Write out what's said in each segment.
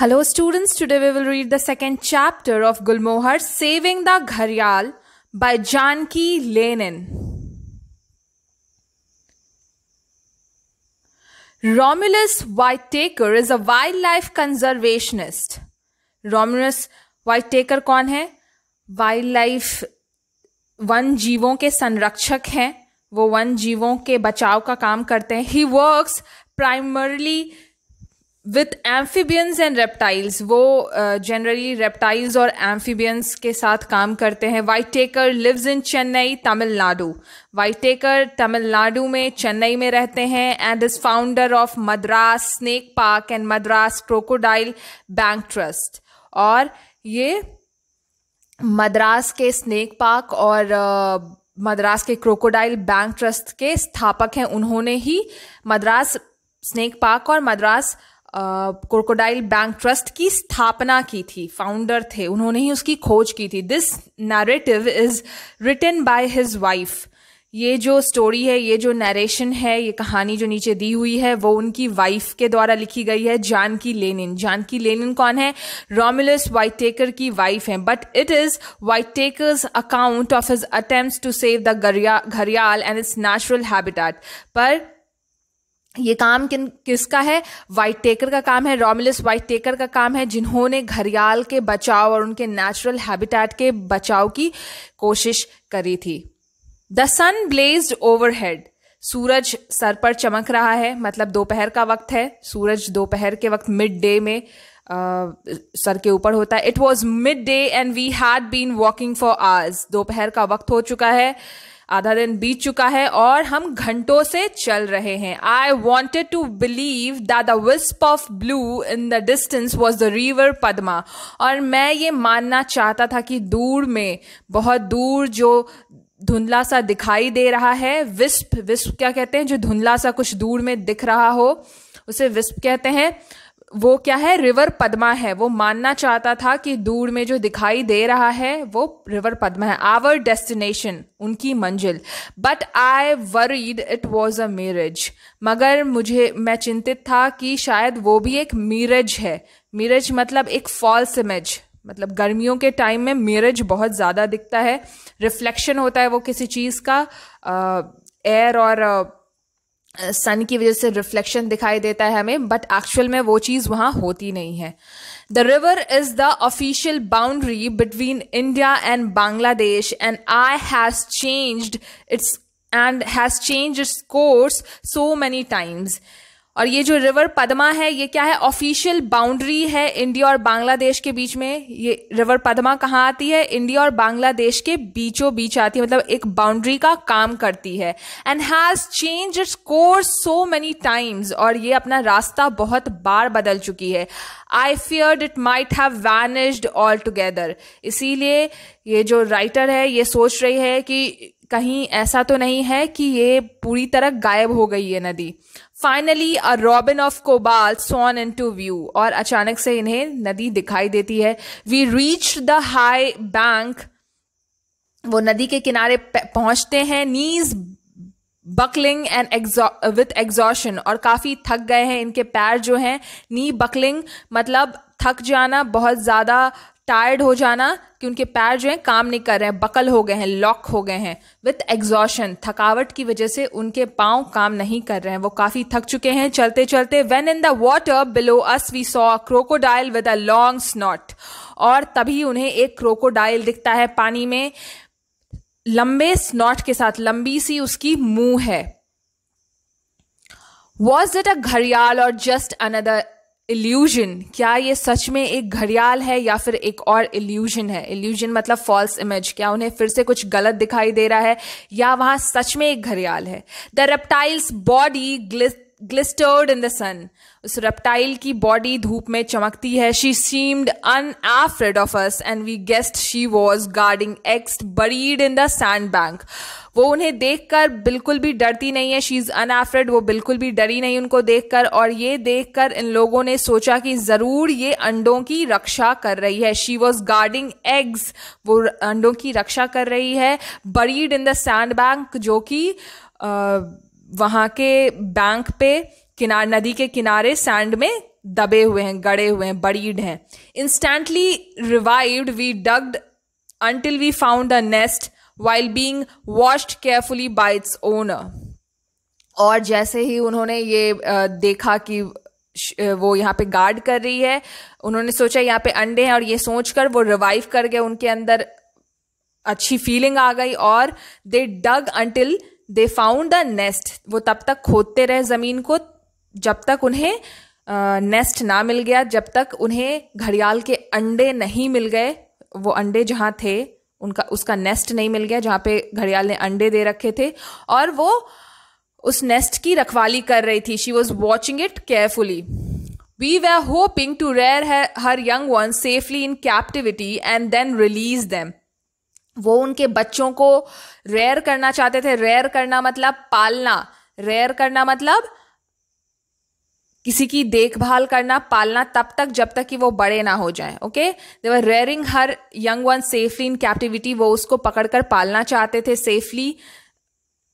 Hello students today we will read the second chapter of Gulmohar saving the gharial by Janaki Lenin Romulus Whitaker is a wildlife conservationist Romulus Whitaker कौन है wild life one जीवों के संरक्षक हैं वो one जीवों के बचाव का काम करते हैं he works primarily with amphibians and reptiles वो जनरली uh, रेप्टाइल्स और एम्फीबियंस के साथ काम करते हैं Whitaker lives in Chennai Tamil Nadu Whitaker Tamil Nadu में चेन्नई में रहते हैं and is founder of Madras snake park and Madras crocodile bank trust और ये मद्रास के स्नेक पार्क और uh, मद्रास के क्रोकोडाइल बैंक ट्रस्ट के स्थापक हैं उन्होंने ही मद्रास स्नेक पार्क और मद्रास क्रोकोडाइल बैंक ट्रस्ट की स्थापना की थी फाउंडर थे उन्होंने ही उसकी खोज की थी this narrative is written by his wife ये जो स्टोरी है ये जो नरेशन है ये कहानी जो नीचे दी हुई है वो उनकी वाइफ के द्वारा लिखी गई है जानकी लेनिन जानकी लेनिन कौन है रोमिलस वाइटेकर की वाइफ है but it is Whitaker's account of his attempt to save the gharial and its natural habitat पर ये काम किन किसका है वाइट टेकर का काम है रोमिलस वाइट टेकर का काम है जिन्होंने घरियाल के बचाव और उनके नेचुरल हैबिटेट के बचाव की कोशिश करी थी द सन ब्लेज्ड ओवरहेड सूरज सर पर चमक रहा है मतलब दोपहर का वक्त है सूरज दोपहर के वक्त मिड डे में आ, सर के ऊपर होता है it was midday and we had been walking for hours दोपहर का वक्त हो चुका है आधा दिन बीत चुका है और हम घंटों से चल रहे हैं I wanted to believe that the wisp of blue in the distance was the river Padma और मैं ये मानना चाहता था कि दूर में बहुत दूर जो धुंधला सा दिखाई दे रहा है विस्प विस्प क्या कहते हैं जो धुंधला सा कुछ दूर में दिख रहा हो उसे विस्प कहते हैं वो क्या है रिवर पद्मा है वो मानना चाहता था कि दूर में जो दिखाई दे रहा है वो रिवर पद्मा है आवर डेस्टिनेशन उनकी मंजिल but I worried it was a mirage मगर मुझे मैं चिंतित था कि शायद वो भी एक मीरज है मीरज मतलब एक फॉल्स इमेज मतलब गर्मियों के टाइम में मीरज बहुत ज़्यादा दिखता है रिफ्लेक्शन होता है वो किसी चीज़ का एयर और सन की वजह से रिफ्लेक्शन दिखाई देता है हमें बट एक्चुअल में वो चीज़ वहाँ होती नहीं है the river is the official boundary between India and Bangladesh and I has changed its and has change its course so many times और ये जो रिवर पदमा है ये क्या है ऑफिशियल बाउंड्री है इंडिया और बांग्लादेश के बीच में ये रिवर पदमा कहाँ आती है इंडिया और बांग्लादेश के बीचों बीच आती है मतलब एक बाउंड्री का काम करती है and has change its course so many times और ये अपना रास्ता बहुत बार बदल चुकी है I feared it might have vanished all together इसीलिए ये जो राइटर है ये सोच रही है कि कहीं ऐसा तो नहीं है कि ये पूरी तरह गायब हो गई है नदी finally a ribbon of cobalt shone into view और अचानक से इन्हें नदी दिखाई देती है we reach the high bank वो नदी के किनारे पहुंचते हैं knees buckling and with exhaustion और काफ़ी थक गए हैं इनके पैर जो हैं नी बकलिंग मतलब थक जाना बहुत ज़्यादा टायर्ड हो जाना कि उनके पैर जो हैं काम नहीं कर रहे हैं बकल हो गए हैं लॉक हो गए हैं विथ एग्जॉशन थकावट की वजह से उनके पाँव काम नहीं कर रहे हैं वो काफ़ी थक चुके हैं चलते चलते when in the water below us we saw crocodile with a long snout और तभी उन्हें एक क्रोकोडाइल दिखता है पानी में लंबे स्नॉट के साथ लंबी सी उसकी मुंह है वॉज इट अ घरियाल और जस्ट अनदर इल्यूजन क्या ये सच में एक घड़ियाल है या फिर एक और इल्यूजन है इल्यूजन मतलब फॉल्स इमेज क्या उन्हें फिर से कुछ गलत दिखाई दे रहा है या वहां सच में एक घड़ियाल है the reptile's body glist glistered in the sun उस रेप्टाइल की बॉडी धूप में चमकती है she seemed unafraid of us and we guessed she was guarding eggs buried in the sand bank वो उन्हें देखकर बिल्कुल भी डरती नहीं है शी इज़ अन एफ्रेड वो बिल्कुल भी डरी नहीं उनको देखकर और ये देखकर इन लोगों ने सोचा कि ज़रूर ये अंडों की रक्षा कर रही है शी वॉज गार्डिंग एग्स वो अंडों की रक्षा कर रही है buried in the sand bank जो कि वहां के बैंक पे किनार नदी के किनारे सैंड में दबे हुए हैं गड़े हुए हैं बड़ीड हैं instantly revived we dug until we found a nest while being watched carefully by its owner. और जैसे ही उन्होंने ये देखा कि वो यहाँ पे गार्ड कर रही है उन्होंने सोचा यहाँ पे अंडे हैं और ये सोचकर वो रिवाइव कर गए उनके अंदर अच्छी फीलिंग आ गई और they dug until they found the nest वो तब तक खोदते रहे ज़मीन को जब तक उन्हें नेस्ट ना मिल गया जब तक उन्हें घड़ियाल के अंडे नहीं मिल गए वो अंडे जहाँ थे उनका उसका नेस्ट नहीं मिल गया जहाँ पे घड़ियाल ने अंडे दे रखे थे और वो उस नेस्ट की रखवाली कर रही थी she was watching it carefully we were hoping to rear her young one safely in captivity and then release them वो उनके बच्चों को रेयर करना चाहते थे रेयर करना मतलब पालना रेयर करना मतलब किसी की देखभाल करना पालना तब तक जब तक कि वो बड़े ना हो जाएं okay they were rearing her young one safely in captivity वो उसको पकड़कर पालना चाहते थे safely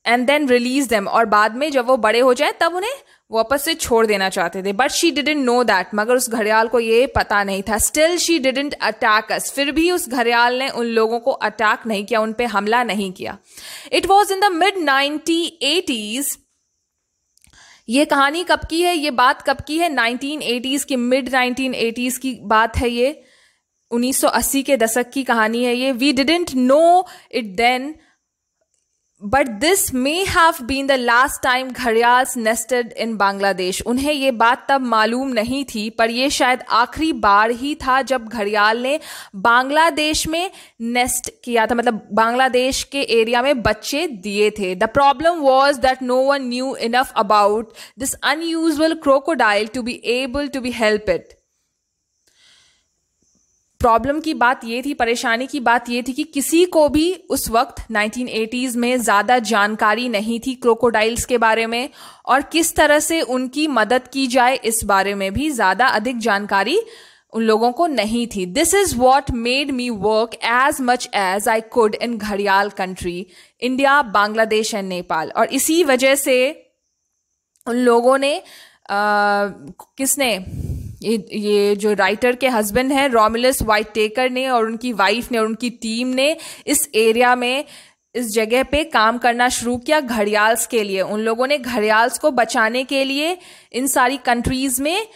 and then release them और बाद में जब वो बड़े हो जाए तब उन्हें वापस से छोड़ देना चाहते थे but she didn't know that मगर उस घड़ियाल को ये पता नहीं था still she didn't attack us फिर भी उस घड़ियाल ने उन लोगों को अटैक नहीं किया उन पर हमला नहीं किया it was in the mid nineteen eighties ये कहानी कब की है ये बात कब की है नाइनटीन एटीज की मिड नाइनटीन एटीज की बात है ये 1980 के दशक की कहानी है ये we didn't know it then but this may have been the last time gharials nested in Bangladesh उन्हें ये बात तब मालूम नहीं थी पर यह शायद आखिरी बार ही था जब घड़ियाल ने बांग्लादेश में नेस्ट किया था मतलब बांग्लादेश के एरिया में बच्चे दिए थे the problem was that no one knew enough about this unusual crocodile to be able to be help it problem की बात ये थी परेशानी की बात ये थी कि किसी को भी उस वक्त 1980s में ज़्यादा जानकारी नहीं थी क्रोकोडाइल्स के बारे में और किस तरह से उनकी मदद की जाए इस बारे में भी ज़्यादा अधिक जानकारी उन लोगों को नहीं थी this is what made me work as much as I could in घड़ियाल country India Bangladesh and Nepal और इसी वजह से उन लोगों ने आ, किसने ये जो राइटर के हस्बैंड हैं रोमिलस वाइट टेकर ने और उनकी वाइफ ने और उनकी टीम ने इस एरिया में इस जगह पे काम करना शुरू किया घड़ियाल्स के लिए उन लोगों ने घड़ियाल्स को बचाने के लिए इन सारी कंट्रीज में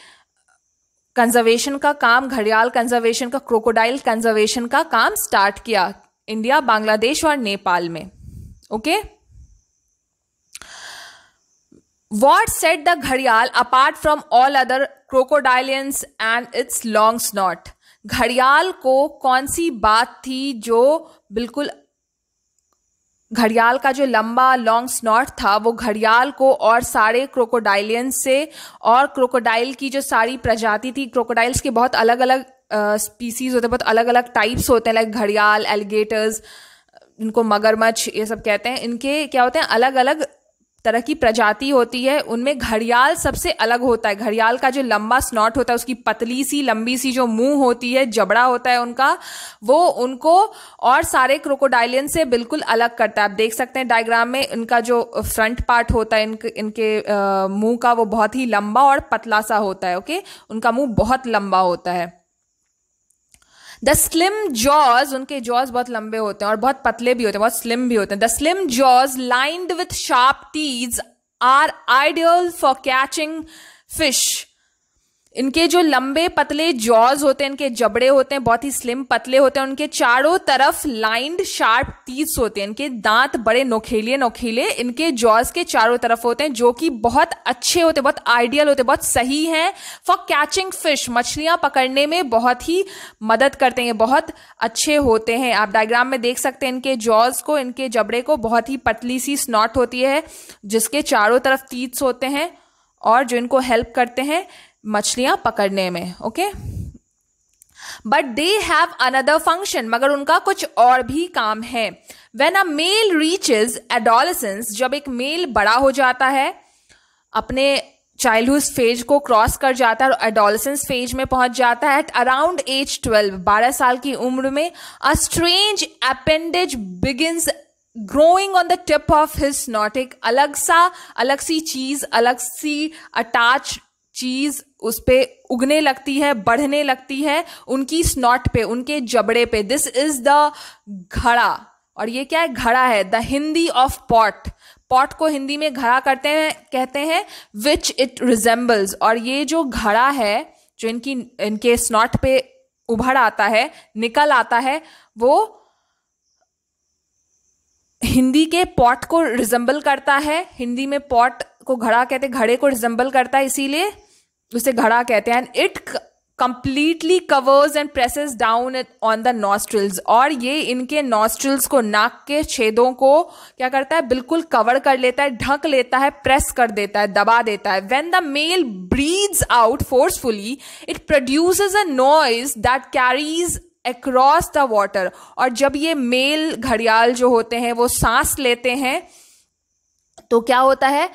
कंजर्वेशन का काम घड़ियाल कंजर्वेशन का क्रोकोडाइल कंजर्वेशन का काम स्टार्ट किया इंडिया बांग्लादेश और नेपाल में okay okay? What set the घड़ियाल apart from all other crocodilians and its long snout घड़ियाल को कौन सी बात थी जो बिल्कुल घड़ियाल का जो लंबा लॉन्ग स्नॉट था वो घड़ियाल को और सारे क्रोकोडाइलियंस से और क्रोकोडाइल की जो सारी प्रजाति थी क्रोकोडाइल्स के बहुत अलग अलग स्पीसीज होते हैं बहुत अलग अलग टाइप्स होते हैं लाइक घड़ियाल एलिगेटर्स इनको मगरमच्छ ये सब कहते हैं इनके क्या होते हैं अलग अलग तरह की प्रजाति होती है उनमें घड़ियाल सबसे अलग होता है घड़ियाल का जो लंबा स्नॉट होता है उसकी पतली सी लंबी सी जो मुंह होती है जबड़ा होता है उनका वो उनको और सारे क्रोकोडाइलियन से बिल्कुल अलग करता है आप देख सकते हैं डायग्राम में इनका जो फ्रंट पार्ट होता है इनके इनके मुंह का वो बहुत ही लंबा और पतला सा होता है ओके उनका मुंह बहुत लंबा होता है द स्लिम जॉज उनके जॉज बहुत लंबे होते हैं और बहुत पतले भी होते हैं बहुत स्लिम भी होते हैं the slim jaws lined with sharp teeth are ideal for catching fish इनके जो लंबे पतले जॉज होते हैं इनके जबड़े होते हैं बहुत ही स्लिम पतले होते हैं उनके चारों तरफ लाइंड शार्प तीस होते हैं इनके दांत बड़े नोखेले नोखेले इनके जॉज के चारों तरफ होते हैं जो कि बहुत अच्छे होते हैं बहुत आइडियल होते हैं बहुत सही हैं फॉर कैचिंग फिश मछलियां पकड़ने में बहुत ही मदद करते हैं बहुत अच्छे होते हैं आप डायग्राम में देख सकते हैं इनके जॉज को इनके जबड़े को बहुत ही पतली सी स्नॉट होती है जिसके चारों तरफ तीस होते हैं और जो इनको हेल्प करते हैं मछलियां पकड़ने में okay but they have another function मगर उनका कुछ और भी काम है when a male reaches adolescence जब एक मेल बड़ा हो जाता है अपने चाइल्डहुड फेज को क्रॉस कर जाता है और एडोलसेंस फेज में पहुंच जाता है एट अराउंड एज ट्वेल्व बारह साल की उम्र में a strange appendage begin growing on the tip of his snout एक अलग सा अलग सी चीज अलग सी अटैच चीज उस पर उगने लगती है बढ़ने लगती है उनकी स्नॉट पे उनके जबड़े पे दिस इज द घड़ा और ये क्या है घड़ा है the Hindi of pot pot को हिंदी में घड़ा करते हैं कहते हैं विच इट रिजेंबल्स और ये जो घड़ा है जो इनकी इनके स्नॉट पे उभर आता है निकल आता है वो हिंदी के पॉट को रिजेंबल करता है हिंदी में पॉट को घड़ा कहते घड़े को रिजेंबल करता है इसीलिए उसे घड़ा कहते हैं it completely covers and presses down on the nostrils और ये इनके नॉस्ट्रल्स को नाक के छेदों को क्या करता है बिल्कुल कवर कर लेता है ढक लेता है प्रेस कर देता है दबा देता है when the male breathes out forcefully it produce a noise that carries across the water और जब ये मेल घड़ियाल जो होते हैं वो सांस लेते हैं तो क्या होता है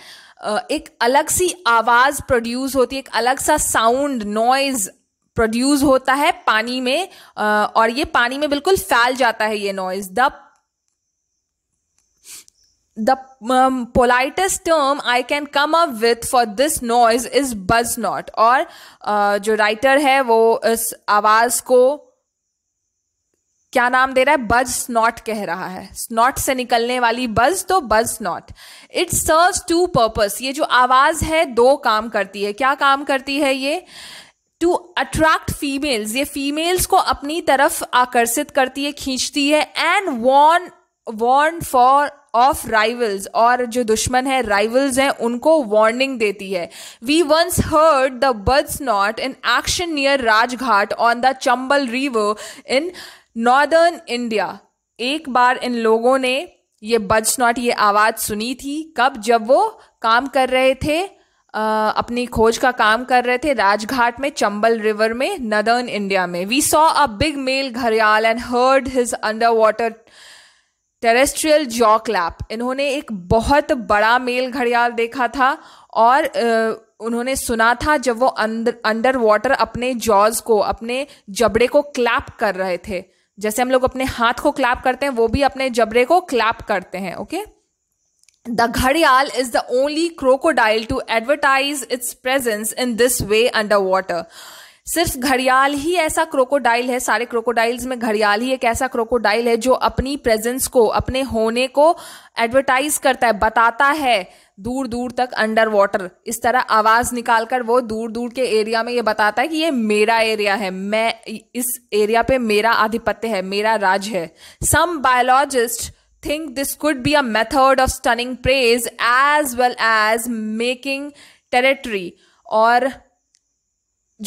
एक अलग सी आवाज प्रोड्यूस होती है एक अलग सा साउंड नॉइज प्रोड्यूस होता है पानी में और ये पानी में बिल्कुल फैल जाता है ये noise the the politest term I can come up with for this noise is buzz snort और uh, जो राइटर है वो इस आवाज को क्या नाम दे रहा है बज स्नॉट कह रहा है स्नॉट से निकलने वाली बज तो buzz snort it serve two purpose ये जो आवाज है दो काम करती है क्या काम करती है ये टू अट्रैक्ट फीमेल्स ये फीमेल्स को अपनी तरफ आकर्षित करती है खींचती है and warn warn for off rivals और जो दुश्मन है राइवल्स हैं उनको वार्निंग देती है we once heard the buzz snort in action near Rajghat on the Chambal river in northern India एक बार इन लोगों ने ये बजनॉट ये आवाज़ सुनी थी कब जब वो काम कर रहे थे आ, अपनी खोज का काम कर रहे थे राजघाट में चंबल रिवर में नदर्न इंडिया में we saw a big male gharial and heard his underwater terrestrial jaw clap इन्होंने एक बहुत बड़ा मेल घड़ियाल देखा था और उन्होंने सुना था जब वो अंदर अंडर वाटर अपने जॉज को अपने जबड़े को क्लैप कर रहे थे जैसे हम लोग अपने हाथ को क्लैप करते हैं वो भी अपने जबरे को क्लैप करते हैं ओके द घड़ियाल is the only crocodile to advertise its presence in this way underwater सिर्फ घड़ियाल ही ऐसा क्रोकोडाइल है सारे क्रोकोडाइल्स में घड़ियाल ही एक ऐसा क्रोकोडाइल है जो अपनी प्रेजेंस को अपने होने को एडवर्टाइज करता है बताता है दूर दूर तक अंडर वाटर इस तरह आवाज निकालकर वो दूर दूर के एरिया में ये बताता है कि ये मेरा एरिया है मैं इस एरिया पे मेरा आधिपत्य है मेरा राज है some biologist think this could be a method of stunning prey as well as making territory और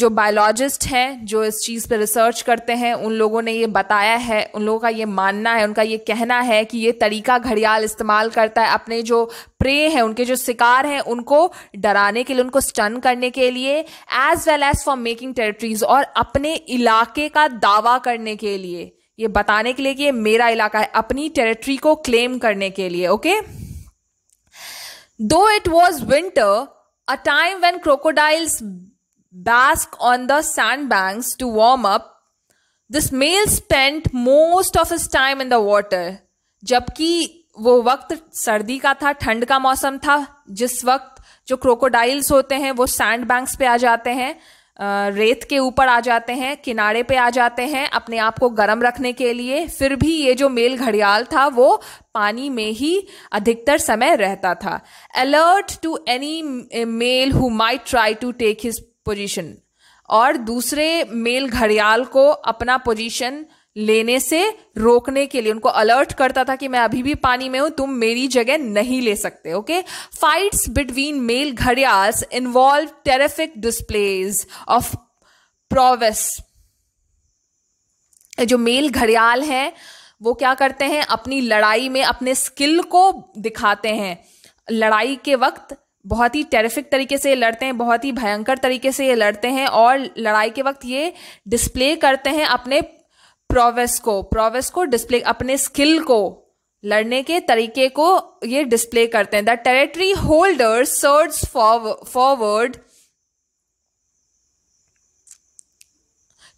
जो बायोलॉजिस्ट हैं जो इस चीज़ पर रिसर्च करते हैं उन लोगों ने ये बताया है उन लोगों का ये मानना है उनका ये कहना है कि ये तरीका घड़ियाल इस्तेमाल करता है अपने जो प्रे हैं उनके जो शिकार हैं उनको डराने के लिए उनको स्टन करने के लिए as well as for making territories और अपने इलाके का दावा करने के लिए ये बताने के लिए कि ये मेरा इलाका है अपनी टेरिटरी को क्लेम करने के लिए okay though it was winter a time when crocodiles bask on the sandbanks to warm up. This male spent most of his time in the water. जबकि वो वक्त सर्दी का था ठंड का मौसम था जिस वक्त जो क्रोकोडाइल्स होते हैं वो सैंड बैंक्स पे आ जाते हैं रेत के ऊपर आ जाते हैं किनारे पे आ जाते हैं अपने आप को गर्म रखने के लिए फिर भी ये जो मेल घड़ियाल था वो पानी में ही अधिकतर समय रहता था alert to any male who may try to take his position और दूसरे मेल घड़ियाल को अपना पोजीशन लेने से रोकने के लिए उनको अलर्ट करता था कि मैं अभी भी पानी में हूं तुम मेरी जगह नहीं ले सकते okay fights between male gharials involve terrific displays of prowess जो मेल घड़ियाल हैं वो क्या करते हैं अपनी लड़ाई में अपने स्किल को दिखाते हैं लड़ाई के वक्त बहुत ही टेरिफिक तरीके से ये लड़ते हैं बहुत ही भयंकर तरीके से ये लड़ते हैं और लड़ाई के वक्त ये डिस्प्ले करते हैं अपने प्रोवेस को प्रोवेस को डिस्प्ले अपने स्किल को लड़ने के तरीके को ये डिस्प्ले करते हैं the territory holder for forward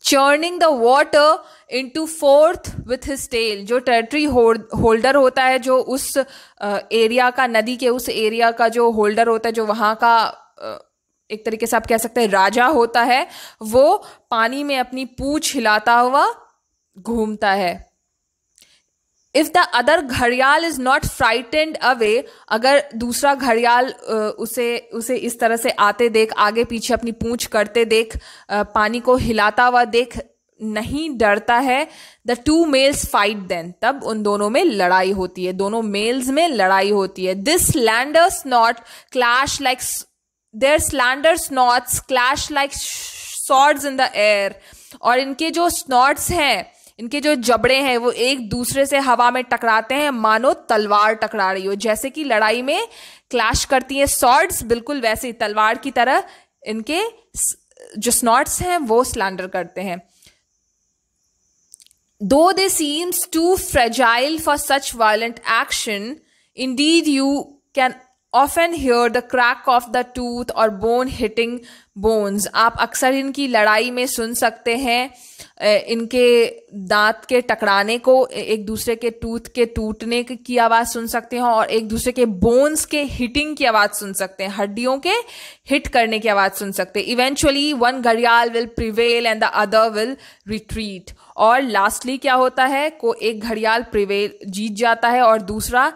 churning the water into froth with his tail जो टेरिटरी होल्डर होता है जो उस एरिया का नदी के उस एरिया का जो होल्डर होता है जो वहाँ का एक तरीके से आप कह सकते हैं राजा होता है वो पानी में अपनी पूछ हिलाता हुआ घूमता है इफ द अदर घड़ियाल इज नॉट फ्राइटेंड अवे अगर दूसरा घड़ियाल उसे उसे इस तरह से आते देख आगे पीछे अपनी पूछ करते देख पानी को हिलाता हुआ देख नहीं डरता है the two males fight then तब उन दोनों में लड़ाई होती है दोनों मेल्स में लड़ाई होती है their slender snout clash like their slenders snouts clash like swords in the air और इनके जो स्नॉट्स हैं इनके जो जबड़े हैं वो एक दूसरे से हवा में टकराते हैं मानो तलवार टकरा रही हो जैसे कि लड़ाई में क्लैश करती हैं सॉर्ड्स बिल्कुल वैसे ही तलवार की तरह इनके जो स्नॉट्स हैं वो स्लैंडर करते हैं though they seems too fragile for such violent action indeed you can often hear the crack of the tooth और बोन हिटिंग बोन्स आप अक्सर इनकी लड़ाई में सुन सकते हैं इनके दांत के टकराने को एक दूसरे के टूथ के टूटने की आवाज़ सुन सकते हैं और एक दूसरे के बोन्स के हिटिंग की आवाज़ सुन सकते हैं हड्डियों के हिट करने की आवाज़ सुन सकते हैं इवेंचुअली वन घड़ियाल will prevail and the other will retreat और लास्टली क्या होता है को एक घड़ियाल प्रिवेल जीत जाता है और दूसरा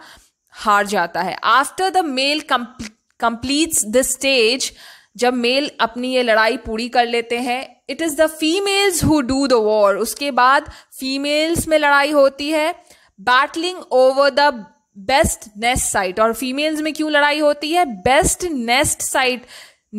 हार जाता है after the male completes this stage जब मेल अपनी ये लड़ाई पूरी कर लेते हैं it is the females who do the war उसके बाद फीमेल्स में लड़ाई होती है battling over the best nest site और फीमेल्स में क्यों लड़ाई होती है बेस्ट नेस्ट साइट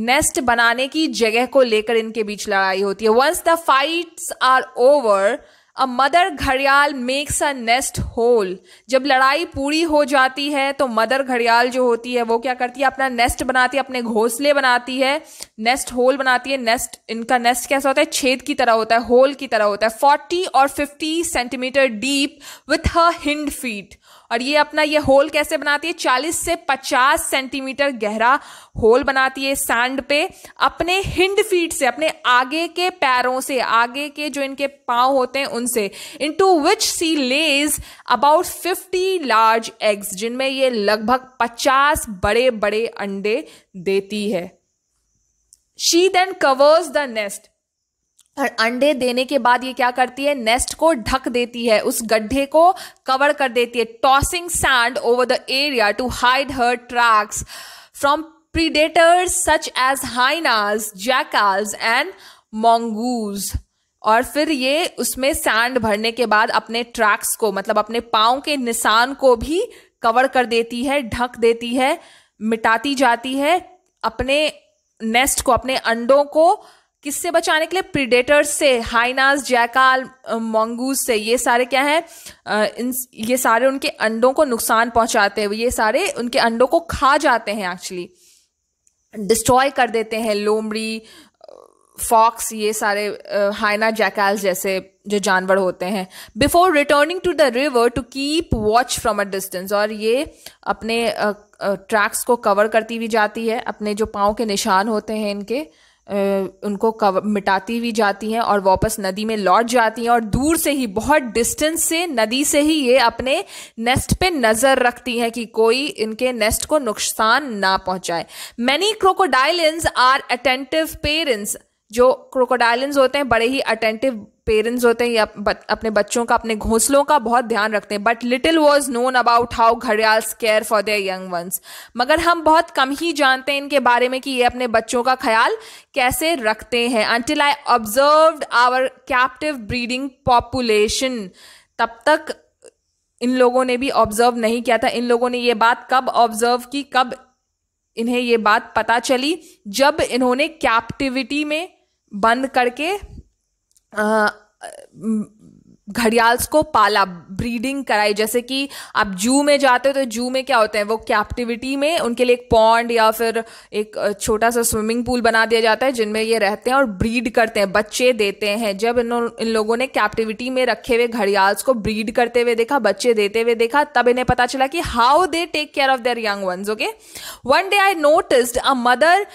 नेस्ट बनाने की जगह को लेकर इनके बीच लड़ाई होती है once the fights are over a mother घड़ियाल मेक्स अ नेस्ट होल जब लड़ाई पूरी हो जाती है तो मदर घड़ियाल जो होती है वो क्या करती है अपना नेस्ट बनाती है अपने घोंसले बनाती है नेस्ट होल बनाती है नेस्ट इनका नेस्ट कैसा होता है छेद की तरह होता है होल की तरह होता है फोर्टी और fifty centimetre deep with her hind feet और ये अपना ये होल कैसे बनाती है चालीस से पचास सेंटीमीटर गहरा होल बनाती है सैंड पे अपने हिंड फीट से अपने आगे के पैरों से आगे के जो इनके पाव होते हैं उनसे into which she lays about fifty large eggs जिनमें ये लगभग पचास बड़े बड़े अंडे देती है she then covers the nest और अंडे देने के बाद ये क्या करती है नेस्ट को ढक देती है उस गड्ढे को कवर कर देती है tossing sand over the area to hide her tracks from predators such as hyenas jackals and mongoose और फिर ये उसमें सैंड भरने के बाद अपने ट्रैक्स को मतलब अपने पाओ के निशान को भी कवर कर देती है ढक देती है मिटाती जाती है अपने नेस्ट को अपने अंडों को किससे बचाने के लिए प्रीडेटर्स से हाइनास जैकाल मंगूस से ये सारे क्या हैं ये सारे उनके अंडों को नुकसान पहुंचाते हैं ये सारे उनके अंडों को खा जाते हैं एक्चुअली डिस्ट्रॉय कर देते हैं लोमड़ी फॉक्स ये सारे हाइना जैकाल जैसे जो जानवर होते हैं before returning to the river to keep watch from a distance और ये अपने ट्रैक्स को कवर करती हुई जाती है अपने जो पाँव के निशान होते हैं इनके उनको कव, मिटाती हुई जाती हैं और वापस नदी में लौट जाती हैं और दूर से ही बहुत डिस्टेंस से नदी से ही ये अपने नेस्ट पे नज़र रखती हैं कि कोई इनके नेस्ट को नुकसान ना पहुंचाए many crocodilians are attentive parents जो क्रोकोडाइलन्स होते हैं बड़े ही अटेंटिव पेरेंट्स होते हैं या अपने बच्चों का अपने घोंसलों का बहुत ध्यान रखते हैं but little was known about how घड़ियाल care for their young ones मगर हम बहुत कम ही जानते हैं इनके बारे में कि ये अपने बच्चों का ख्याल कैसे रखते हैं until I observe our captive breeding population तब तक इन लोगों ने भी ऑब्जर्व नहीं किया था इन लोगों ने ये बात कब ऑब्जर्व की कब इन्हें ये बात पता चली जब इन्होंने कैप्टिविटी में बंद करके घड़ियाल्स को पाला ब्रीडिंग कराई जैसे कि आप जू में जाते हो तो जू में क्या होते हैं वो कैप्टिविटी में उनके लिए एक पॉन्ड या फिर एक छोटा सा स्विमिंग पूल बना दिया जाता है जिनमें ये रहते हैं और ब्रीड करते हैं बच्चे देते हैं जब इन इन लोगों ने कैप्टिविटी में रखे हुए घड़ियाल्स को ब्रीड करते हुए देखा बच्चे देते हुए देखा तब इन्हें पता चला कि how they take care of their young ones okay one day I noticed a mother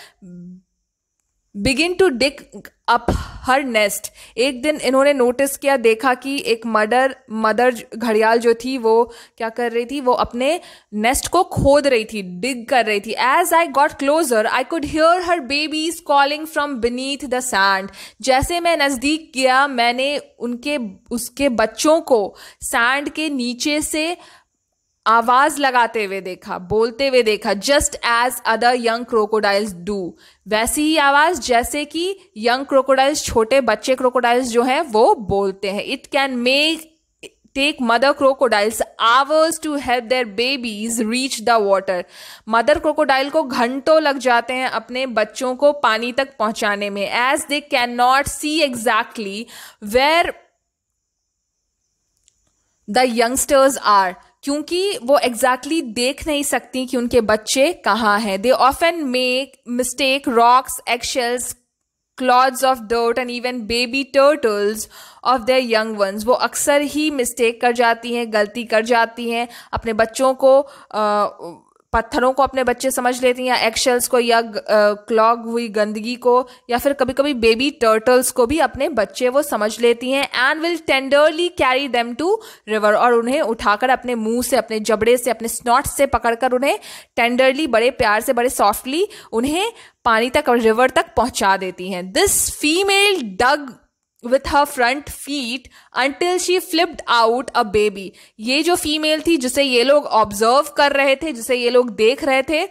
begin to dig up her nest एक दिन इन्होंने नोटिस किया देखा कि एक मर्डर मदर घड़ियाल जो थी वो क्या कर रही थी वो अपने नेस्ट को खोद रही थी डिग कर रही थी as I got closer I could hear her babies calling from beneath the sand जैसे मैं नज़दीक गया मैंने उनके उसके बच्चों को सैंड के नीचे से आवाज लगाते हुए देखा बोलते हुए देखा just as other young crocodiles do वैसी ही आवाज जैसे कि यंग क्रोकोडाइल्स छोटे बच्चे क्रोकोडाइल्स जो हैं वो बोलते हैं it can make take mother crocodiles hours to help their babies reach the water mother crocodile को घंटों लग जाते हैं अपने बच्चों को पानी तक पहुंचाने में as they can not see exactly where the youngsters are क्योंकि वो एग्जैक्टली exactly देख नहीं सकती कि उनके बच्चे कहाँ हैं they often make mistake rocks axles cloths of dirt and even baby turtles of their young ones वो अक्सर ही मिस्टेक कर जाती हैं गलती कर जाती हैं अपने बच्चों को आ, पत्थरों को अपने बच्चे समझ लेती हैं या एक्शेल्स को या क्लॉग हुई गंदगी को या फिर कभी कभी बेबी टर्टल्स को भी अपने बच्चे वो समझ लेती हैं and will tenderly carry them to river और उन्हें उठाकर अपने मुंह से अपने जबड़े से अपने स्नॉट से पकड़कर उन्हें टेंडरली बड़े प्यार से बड़े सॉफ्टली उन्हें पानी तक और रिवर तक पहुंचा देती हैं this female dug with her front feet until she flipped out a baby ये जो फीमेल थी जिसे ये लोग ऑब्जर्व कर रहे थे जिसे ये लोग देख रहे थे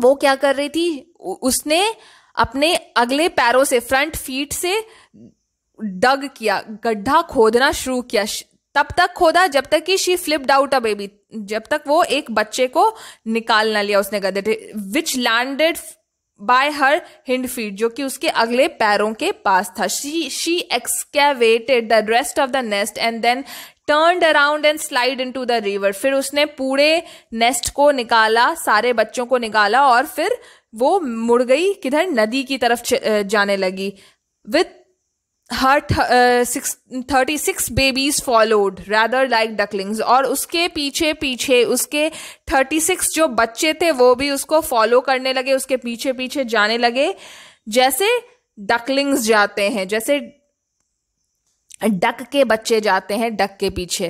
वो क्या कर रही थी उसने अपने अगले पैरों से फ्रंट फीट से डग किया गड्ढा खोदना शुरू किया तब तक खोदा जब तक कि she flipped out a baby जब तक वो एक बच्चे को निकाल ना लिया उसने गड्ढे which landed by her hind feet जो कि उसके अगले पैरों के पास था she she excavated the rest of the nest and then turned around and slide into the river फिर उसने पूरे नेस्ट को निकाला सारे बच्चों को निकाला और फिर वो मुड़ गई किधर नदी की तरफ जाने लगी with her thirty six babies followed rather like ducklings और उसके पीछे पीछे उसके थर्टी सिक्स जो बच्चे थे वो भी उसको फॉलो करने लगे उसके पीछे पीछे जाने लगे जैसे डकलिंग्स जाते हैं जैसे डक के बच्चे जाते हैं डक के पीछे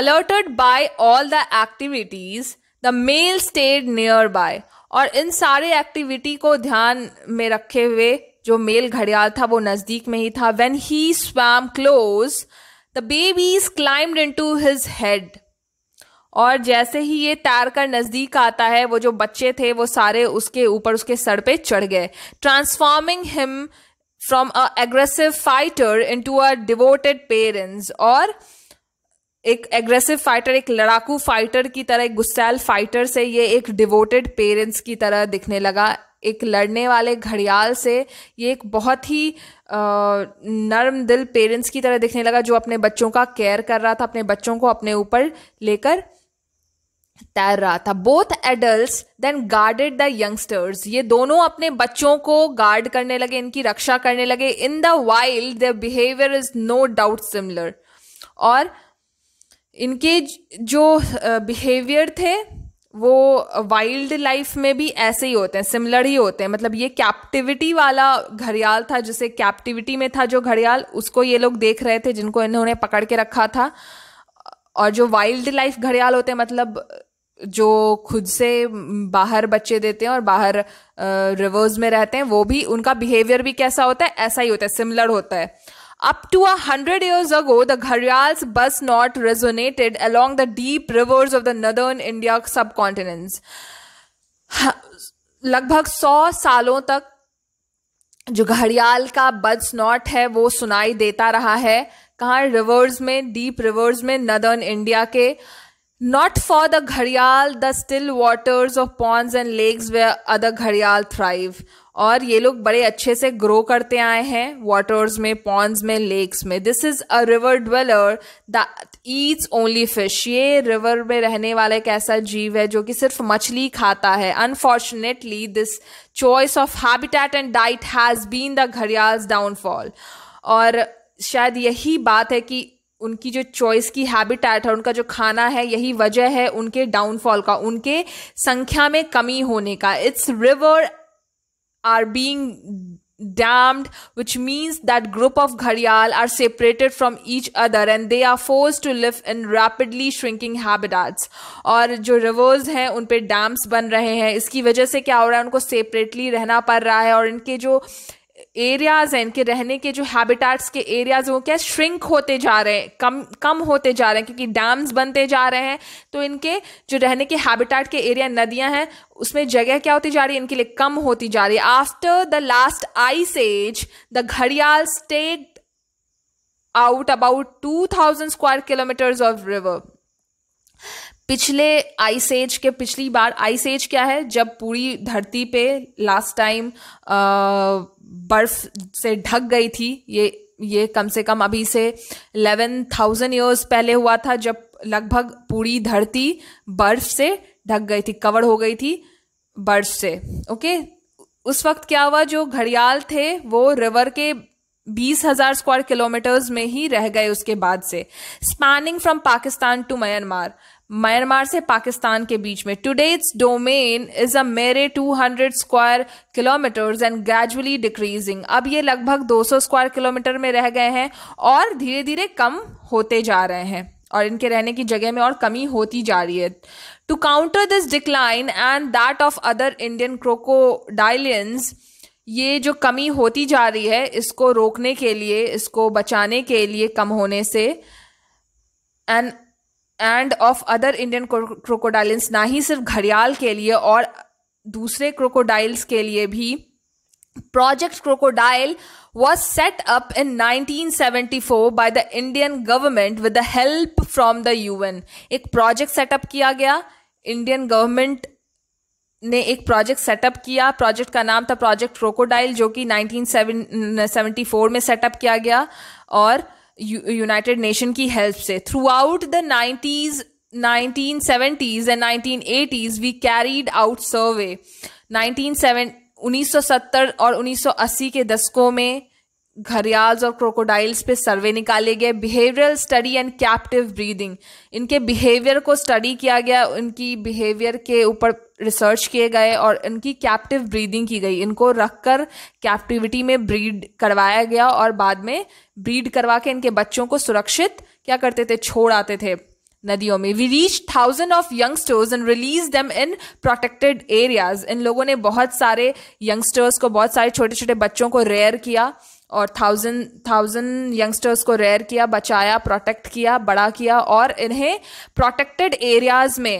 alerted by all the activities the male stayed nearby और इन सारे एक्टिविटी को ध्यान में रखे हुए जो मेल घड़ियाल था वो नज़दीक में ही था when he swam close the babies climbed into his head और जैसे ही ये तैर कर नज़दीक आता है वो जो बच्चे थे वो सारे उसके ऊपर उसके सर पे चढ़ गए transforming him from a aggressive fighter into a devoted parents और एक एग्रेसिव फाइटर एक लड़ाकू फाइटर की तरह एक गुस्सैल फाइटर से ये एक डिवोटेड पेरेंट्स की तरह दिखने लगा एक लड़ने वाले घड़ियाल से ये एक बहुत ही नर्म दिल पेरेंट्स की तरह दिखने लगा जो अपने बच्चों का केयर कर रहा था अपने बच्चों को अपने ऊपर लेकर तैर रहा था both adult then guarded the youngsters ये दोनों अपने बच्चों को गार्ड करने लगे इनकी रक्षा करने लगे in the wild the behaviour is no doubt similar और इनके जो बिहेवियर थे वो वाइल्ड लाइफ में भी ऐसे ही होते हैं सिमिलर ही होते हैं मतलब ये कैप्टिविटी वाला घड़ियाल था जिसे कैप्टिविटी में था जो घड़ियाल उसको ये लोग देख रहे थे जिनको इन्होंने पकड़ के रखा था और जो वाइल्ड लाइफ घड़ियाल होते हैं मतलब जो खुद से बाहर बच्चे देते हैं और बाहर रिवर्स में रहते हैं वो भी उनका बिहेवियर भी कैसा होता है ऐसा ही होता है सिमिलर होता है Up to a hundred years ago, the Gharials bus knot resonated along the deep rivers of the northern India subcontinents. लगभग सौ सालों तक जो घड़ियाल का बज नॉट है वो सुनाई देता रहा है कहाँ रिवर्स में डीप रिवर्स में नदर्न इंडिया के Not for the घड़ियाल the still waters of Pond's and lakes way other घड़ियाल थ्राइव और ये लोग बड़े अच्छे से ग्रो करते आए हैं वाटर्स में पॉन्स में लेक्स में this is a river dweller the eats only fish ये रिवर में रहने वाला एक ऐसा जीव है जो कि सिर्फ मछली खाता है unfortunately this choice of habitat and diet has been the gharial's downfall और शायद यही बात है कि उनकी जो चॉइस की हैबिटेट है उनका जो खाना है यही वजह है उनके डाउनफॉल का उनके संख्या में कमी होने का its river are being dammed which means that group of घड़ियाल are separated from each other and they are force to live in rapidly shrinking habitats और जो रिवर्स हैं उन पर डैम्स बन रहे हैं इसकी वजह से क्या हो रहा है उनको सेपरेटली रहना पड़ रहा है और इनके जो एरियाज हैं इनके रहने के जो हैबिटेट्स के एरियाज वो क्या श्रिंक होते जा रहे हैं कम कम होते जा रहे हैं क्योंकि डैम्स बनते जा रहे हैं तो इनके जो रहने के हैबिटाट के एरिया नदियां हैं उसमें जगह क्या होती जा रही है इनके लिए कम होती जा रही है after the last ice age the घड़ियाल out about two thousand square kilometres of river पिछले आइस एज के पिछली बार आइस एज क्या है जब पूरी धरती पे लास्ट टाइम बर्फ से ढक गई थी ये ये कम से कम अभी से इलेवन थाउजेंड ईयर्स पहले हुआ था जब लगभग पूरी धरती बर्फ से ढक गई थी कवर हो गई थी बर्फ से ओके उस वक्त क्या हुआ जो घड़ियाल थे वो रिवर के बीस हजार स्क्वायर किलोमीटर्स में ही रह गए उसके बाद से spanning from Pakistan to Myanmar Myanmar से पाकिस्तान के बीच में today's its domain is a mere 200 square kilometres and gradually decreasing अब ये लगभग 200 स्क्वायर किलोमीटर में रह गए हैं और धीरे धीरे कम होते जा रहे हैं और इनके रहने की जगह में और कमी होती जा रही है to counter this decline and that of other Indian crocodilians ये जो कमी होती जा रही है इसको रोकने के लिए इसको बचाने के लिए कम होने से and and of other Indian crocodiles ना ही सिर्फ घड़ियाल के लिए और दूसरे क्रोकोडाइल्स के लिए भी project crocodile was set up in 1974 by the Indian government with the help from the N एक प्रोजेक्ट सेटअप किया गया इंडियन गवर्नमेंट ने एक प्रोजेक्ट सेटअप किया प्रोजेक्ट का नाम था प्रोजेक्ट क्रोकोडाइल जो कि फोर में सेटअप किया गया और यूनाइटेड नेशन की हेल्प से throughout the nineties 1970s carried 1980s survey nineteen seven उन्नीस सौ 1970 और 1980 के दशकों में घरियाल्स और क्रोकोडाइल्स पे सर्वे निकाले गए behavioural study and captive breeding इनके बिहेवियर को स्टडी किया गया उनकी बिहेवियर के ऊपर रिसर्च किए गए और इनकी कैप्टिव ब्रीदिंग की गई इनको रखकर कैप्टिविटी में ब्रीड करवाया गया और बाद में ब्रीड करवा के इनके बच्चों को सुरक्षित क्या करते थे छोड़ आते थे नदियों में we reach thousand of youngsters and release them in protected areas इन लोगों ने बहुत सारे यंगस्टर्स को बहुत सारे छोटे छोटे बच्चों को रेयर किया और थाउजेंड थाउजेंड यंगस्टर्स को रेयर किया बचाया प्रोटेक्ट किया बड़ा किया और इन्हें प्रोटेक्टेड एरियाज में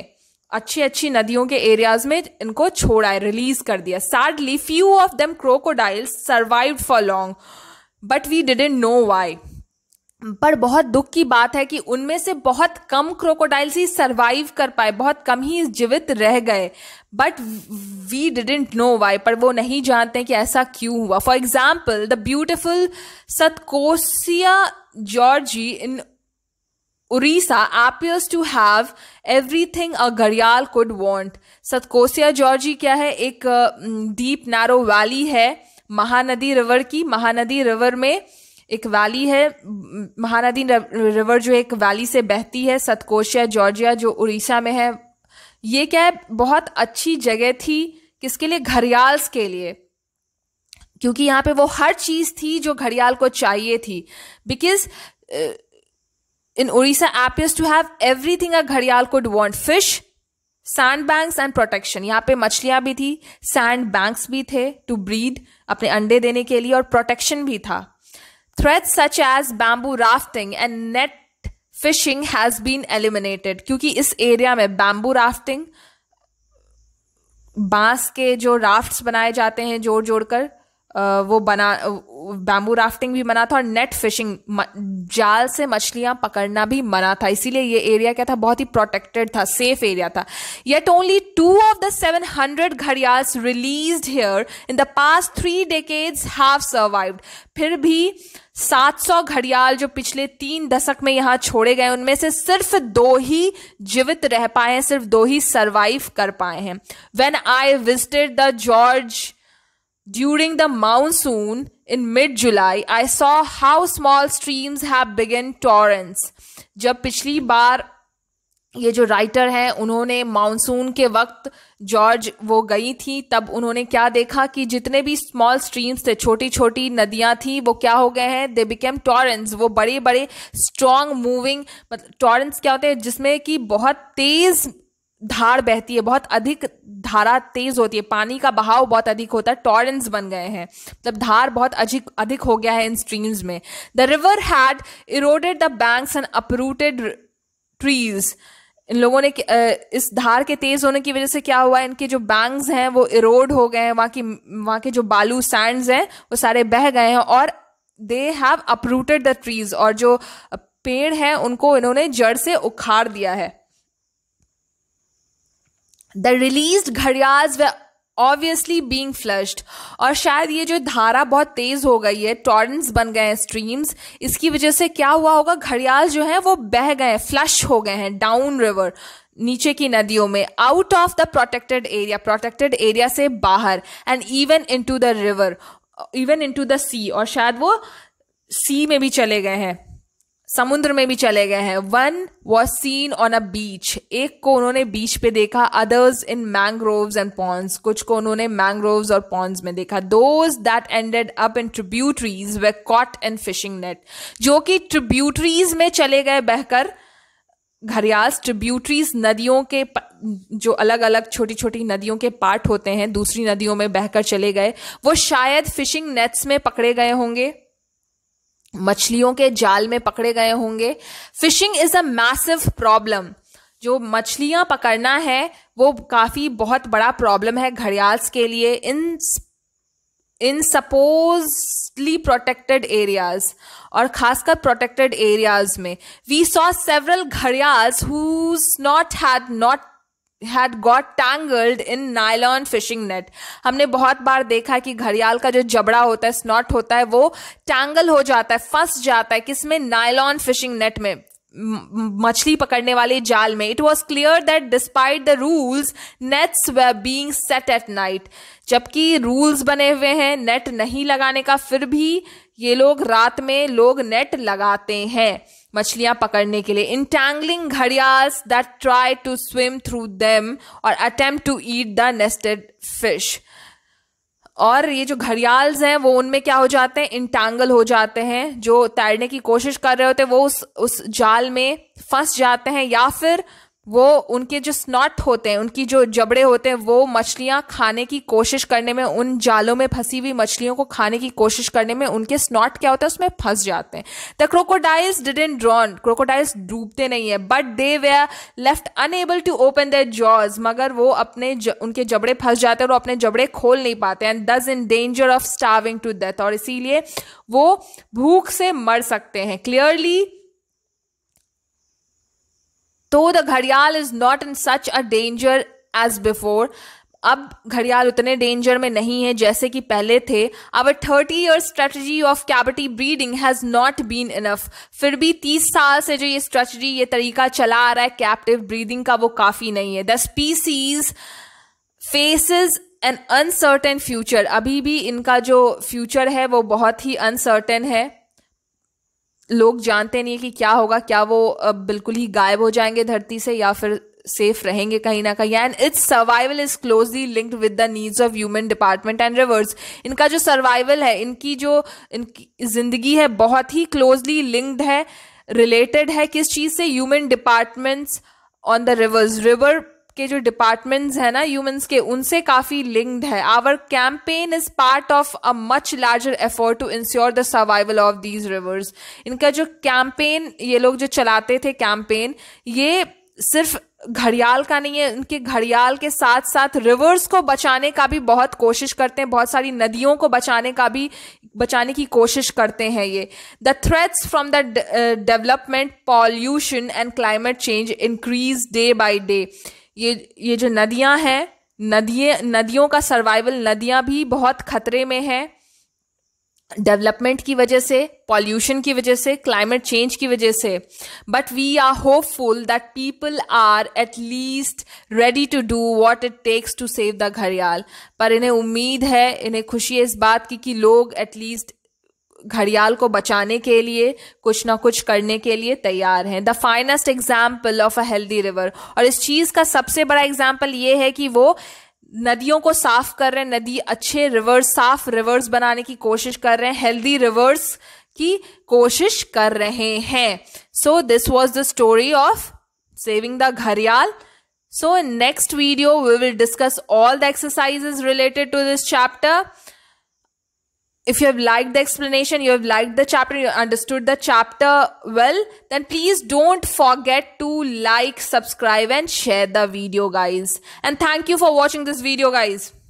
अच्छी अच्छी नदियों के एरियाज में इनको छोड़ा है रिलीज कर दिया sadly few of them crocodiles survive for long but we didn't know why पर बहुत दुख की बात है कि उनमें से बहुत कम क्रोकोडाइल्स ही सरवाइव कर पाए बहुत कम ही जीवित रह गए but we didn't know why पर वो नहीं जानते कि ऐसा क्यों हुआ for example the beautiful Satkosia gorge in Orissa appears to have everything a घड़ियाल कुड वॉन्ट सतकोसिया जॉर्जी क्या है एक डीप नैरो वैली है महानदी रिवर की महानदी रिवर में एक वैली है महानदी रिवर जो एक वैली से बहती है सतकोशिया जॉर्जिया जो उड़ीसा में है ये क्या है बहुत अच्छी जगह थी किसके लिए घरियाल्स के लिए क्योंकि यहाँ पे वो हर चीज़ थी जो घड़ियाल को चाहिए थी because in Orissa appears to have everything a घड़ियाल could want fish sand banks and protection यहाँ पे मछलियाँ भी थी सैंड बैंक्स भी थे टू ब्रीड अपने अंडे देने के लिए और प्रोटेक्शन भी था threat such as bamboo rafting and net fishing has been eliminated क्योंकि इस एरिया में बैम्बू राफ्टिंग बांस के जो राफ्ट्स बनाए जाते हैं जोड़ जोड़ कर वो बना बैम्बू राफ्टिंग भी मना था और नेट फिशिंग जाल से मछलियां पकड़ना भी मना था इसीलिए ये एरिया क्या था बहुत ही प्रोटेक्टेड था सेफ एरिया था yet only two of the seven hundred gharials release here in the past three decades have survived फिर भी uh, 700 घड़ियाल जो पिछले तीन दशक में यहां छोड़े गए उनमें से सिर्फ दो ही जीवित रह पाए हैं सिर्फ दो ही सरवाइव कर पाए हैं when I visited the gorge during the monsoon in mid July I saw how small streams have begin torrents. जब पिछली बार ये जो राइटर हैं उन्होंने मानसून के वक्त जॉर्ज वो गई थी तब उन्होंने क्या देखा कि जितने भी स्मॉल स्ट्रीम्स थे छोटी छोटी नदियां थी वो क्या हो गए हैं दे बिकेम टॉरेंट्स वो बड़े बड़े स्ट्रॉन्ग मूविंग मतलब टॉरेंट्स क्या होते हैं जिसमें कि बहुत तेज़ धार बहती है बहुत अधिक धारा तेज होती है पानी का बहाव बहुत अधिक होता है टॉरेंट्स बन गए हैं मतलब धार बहुत अधिक अधिक हो गया है इन स्ट्रीम्स में the river had eroded the banks and uprooted trees इन लोगों ने इस धार के तेज होने की वजह से क्या हुआ इनके जो बैंग्स हैं वो इरोड हो गए हैं वहाँ की वहाँ के जो बालू सैंड्स हैं वो सारे बह गए हैं और they have uprooted the trees और जो पेड़ हैं उनको इन्होंने जड़ से उखाड़ दिया है द रिलीज घड़ियाज व ऑब्वियसली बींग फ्लश्ड और शायद ये जो धारा बहुत तेज हो गई है टॉर्नस बन गए हैं स्ट्रीम्स इसकी वजह से क्या हुआ होगा घड़ियाल जो है वो बह गए फ्लश हो गए हैं डाउन रिवर नीचे की नदियों में out of the protected area protected area से बाहर and even to the river even into the sea और शायद वो सी में भी चले गए हैं समुद्र में भी चले गए हैं one was seen on a beach एक को उन्होंने बीच पे देखा others in mangroves and ponds कुछ को उन्होंने मैंग्रोव्स और पॉन्स में देखा those that ended up in tributaries were caught and fishing net जो कि ट्रिब्यूटरीज में चले गए बहकर घरियास ट्रिब्यूटरीज नदियों के जो अलग अलग छोटी छोटी नदियों के पार्ट होते हैं दूसरी नदियों में बहकर चले गए वो शायद फिशिंग नेट्स में पकड़े गए होंगे मछलियों के जाल में पकड़े गए होंगे fishing is a massive problem जो मछलियां पकड़ना है वो काफ़ी बहुत बड़ा प्रॉब्लम है घड़ियाल्स के लिए in in supposedly protected areas और खासकर प्रोटेक्टेड एरियाज में we saw several gharials whose not had not had got tangled in nylon fishing net हमने बहुत बार देखा कि घड़ियाल का जो जबड़ा होता है स्नॉट होता है वो टैंगल हो जाता है फंस जाता है किसमें नायलॉन फिशिंग नेट में मछली पकड़ने वाले जाल में it was clear that despite the rules nets were being set at night जबकि रूल्स बने हुए हैं नेट नहीं लगाने का फिर भी ये लोग रात में लोग नेट लगाते हैं मछलियां पकड़ने के लिए entangling gharials that try to swim through them और attempt to eat the nested fish और ये जो घड़ियाल्स हैं वो उनमें क्या हो जाते हैं इंटैंगल हो जाते हैं जो तैरने की कोशिश कर रहे होते हैं वो उस उस जाल में फंस जाते हैं या फिर वो उनके जो स्नॉट होते हैं उनकी जो जबड़े होते हैं वो मछलियां खाने की कोशिश करने में उन जालों में फंसी हुई मछलियों को खाने की कोशिश करने में उनके स्नॉट क्या होता है उसमें फंस जाते हैं the crocodiles didn't drown crocodiles डूबते नहीं है बट दे वे are left unable to open their jaws मगर वो अपने ज, उनके जबड़े फंस जाते हैं और वो अपने जबड़े खोल नहीं पाते and thus in danger of starving to death और इसीलिए वो भूख से मर सकते हैं क्लियरली तो द घड़ियाल is not in such a danger as before अब घड़ियाल उतने डेंजर में नहीं है जैसे कि पहले थे अब thirty year strategy of captive breeding has not been enough फिर भी तीस साल से जो ये स्ट्रेटजी ये तरीका चला आ रहा है कैप्टिव ब्रीदिंग का वो काफी नहीं है the species faces an uncertain future अभी भी इनका जो फ्यूचर है वो बहुत ही अनसर्टेन है लोग जानते नहीं कि क्या होगा क्या वो बिल्कुल ही गायब हो जाएंगे धरती से या फिर सेफ रहेंगे कहीं ना कहीं and its survival is closely linked with the needs of human department and rivers इनका जो सर्वाइवल है इनकी जो इनकी जिंदगी है बहुत ही क्लोजली लिंक्ड है रिलेटेड है किस चीज़ से human departments on the rivers river के जो डिपार्टमेंट्स हैं ना ह्यूमंस के उनसे काफ़ी लिंक्ड है our campaign is part of a much larger effort to ensure the survival of these rivers इनका जो कैंपेन ये लोग जो चलाते थे कैंपेन ये सिर्फ घड़ियाल का नहीं है उनके घड़ियाल के साथ साथ रिवर्स को बचाने का भी बहुत कोशिश करते हैं बहुत सारी नदियों को बचाने का भी बचाने की कोशिश करते हैं ये the threats from the development pollution and climate change increase day by day ये ये जो नदियां हैं नदी नदियों का सर्वाइवल नदियां भी बहुत खतरे में है डेवलपमेंट की वजह से पॉल्यूशन की वजह से क्लाइमेट चेंज की वजह से but we are hopeful that people are at least ready to do what it takes to save the gharial पर इन्हें उम्मीद है इन्हें खुशी है इस बात की कि लोग एटलीस्ट घड़ियाल को बचाने के लिए कुछ ना कुछ करने के लिए तैयार हैं the finest example of a healthy river और इस चीज़ का सबसे बड़ा एग्जाम्पल ये है कि वो नदियों को साफ कर रहे हैं नदी अच्छे रिवर्स साफ रिवर्स बनाने की कोशिश कर रहे हैं हेल्दी रिवर्स की कोशिश कर रहे हैं so this was the story of saving the gharial so in next video we will discuss all the exercises related to this chapter if you have liked the explanation, you have liked the chapter, you understood the chapter well, then please don't forget to like, subscribe and share the video guys. And thank you for watching this video guys.